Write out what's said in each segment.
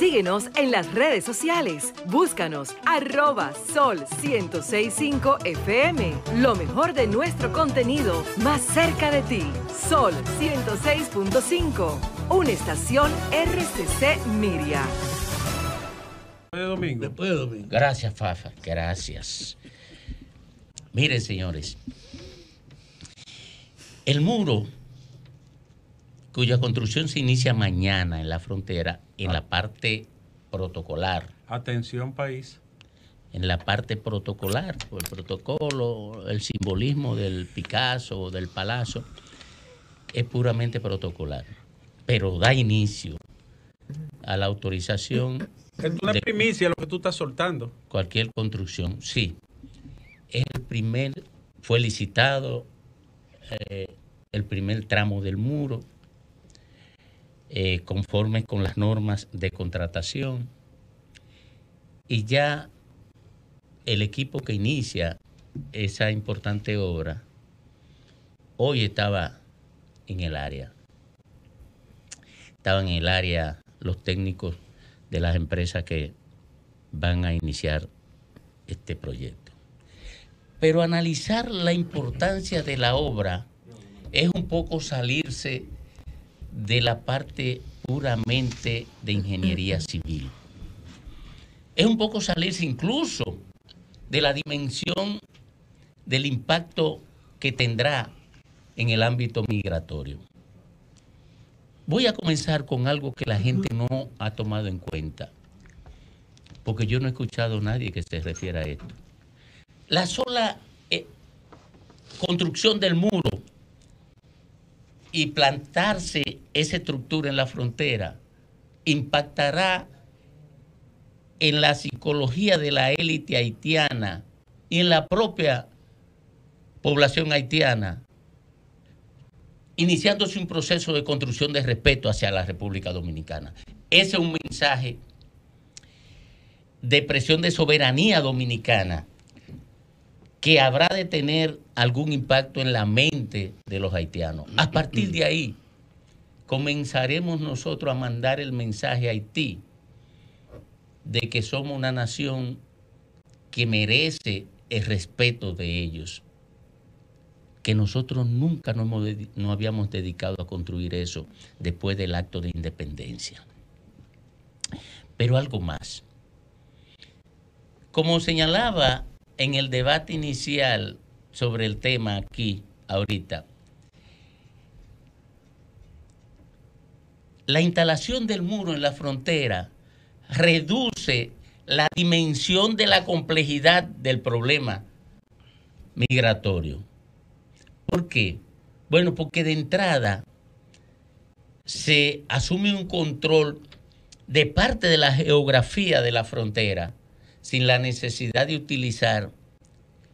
Síguenos en las redes sociales. Búscanos arroba sol 1065 FM. Lo mejor de nuestro contenido más cerca de ti. Sol 106.5. Una estación RCC Miria. Después de domingo. Después de domingo. Gracias, Fafa. Gracias. Miren, señores. El muro cuya construcción se inicia mañana en la frontera, en ah. la parte protocolar. Atención país. En la parte protocolar, el protocolo, el simbolismo del Picasso o del palacio es puramente protocolar, pero da inicio a la autorización. Es una primicia lo que tú estás soltando. Cualquier construcción, sí. el primer, fue licitado eh, el primer tramo del muro, eh, conforme con las normas de contratación. Y ya el equipo que inicia esa importante obra hoy estaba en el área. Estaban en el área los técnicos de las empresas que van a iniciar este proyecto. Pero analizar la importancia de la obra es un poco salirse de la parte puramente de ingeniería civil. Es un poco salirse incluso de la dimensión del impacto que tendrá en el ámbito migratorio. Voy a comenzar con algo que la gente no ha tomado en cuenta, porque yo no he escuchado a nadie que se refiera a esto. La sola eh, construcción del muro y plantarse esa estructura en la frontera impactará en la psicología de la élite haitiana y en la propia población haitiana, iniciándose un proceso de construcción de respeto hacia la República Dominicana. Ese es un mensaje de presión de soberanía dominicana que habrá de tener algún impacto en la mente de los haitianos. A partir de ahí, comenzaremos nosotros a mandar el mensaje a Haití de que somos una nación que merece el respeto de ellos, que nosotros nunca nos, habíamos dedicado a construir eso después del acto de independencia. Pero algo más. Como señalaba en el debate inicial sobre el tema aquí, ahorita, la instalación del muro en la frontera reduce la dimensión de la complejidad del problema migratorio. ¿Por qué? Bueno, porque de entrada se asume un control de parte de la geografía de la frontera sin la necesidad de utilizar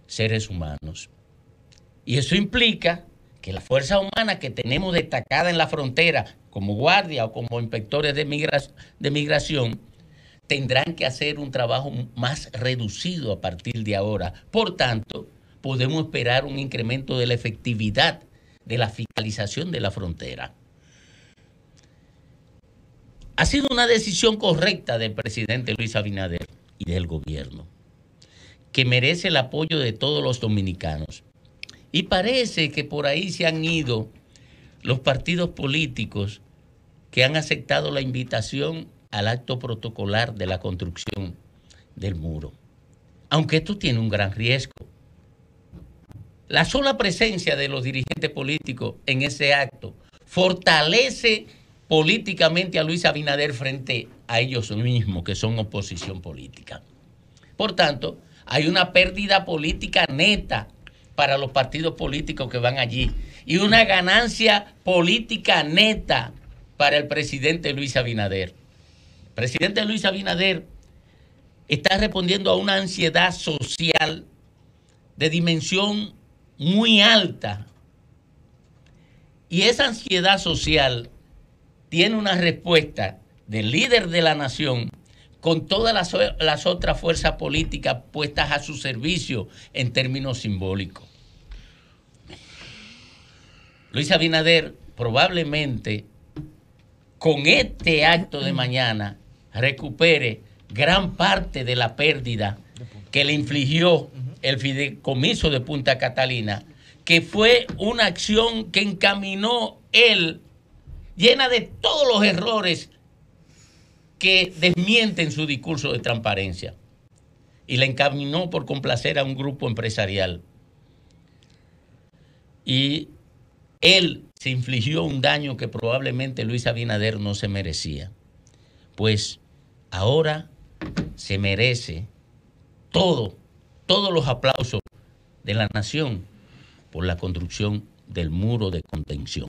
seres humanos. Y eso implica que la fuerza humana que tenemos destacada en la frontera como guardia o como inspectores de, migración, de migración tendrán que hacer un trabajo más reducido a partir de ahora. Por tanto, podemos esperar un incremento de la efectividad de la fiscalización de la frontera. Ha sido una decisión correcta del presidente Luis Abinader y del gobierno, que merece el apoyo de todos los dominicanos. Y parece que por ahí se han ido los partidos políticos que han aceptado la invitación al acto protocolar de la construcción del muro. Aunque esto tiene un gran riesgo. La sola presencia de los dirigentes políticos en ese acto fortalece políticamente a Luis Abinader frente a ellos mismos, que son oposición política. Por tanto, hay una pérdida política neta para los partidos políticos que van allí y una ganancia política neta para el presidente Luis Abinader. El presidente Luis Abinader está respondiendo a una ansiedad social de dimensión muy alta. Y esa ansiedad social tiene una respuesta del líder de la nación con todas las, otras fuerzas políticas puestas a su servicio en términos simbólicos. Luis Abinader probablemente con este acto de mañana recupere gran parte de la pérdida que le infligió el fideicomiso de Punta Catalina, que fue una acción que encaminó él llena de todos los errores que desmienten su discurso de transparencia y la encaminó por complacer a un grupo empresarial. Y él se infligió un daño que probablemente Luis Abinader no se merecía. Pues ahora se merece todo, todos los aplausos de la nación por la construcción del muro de contención.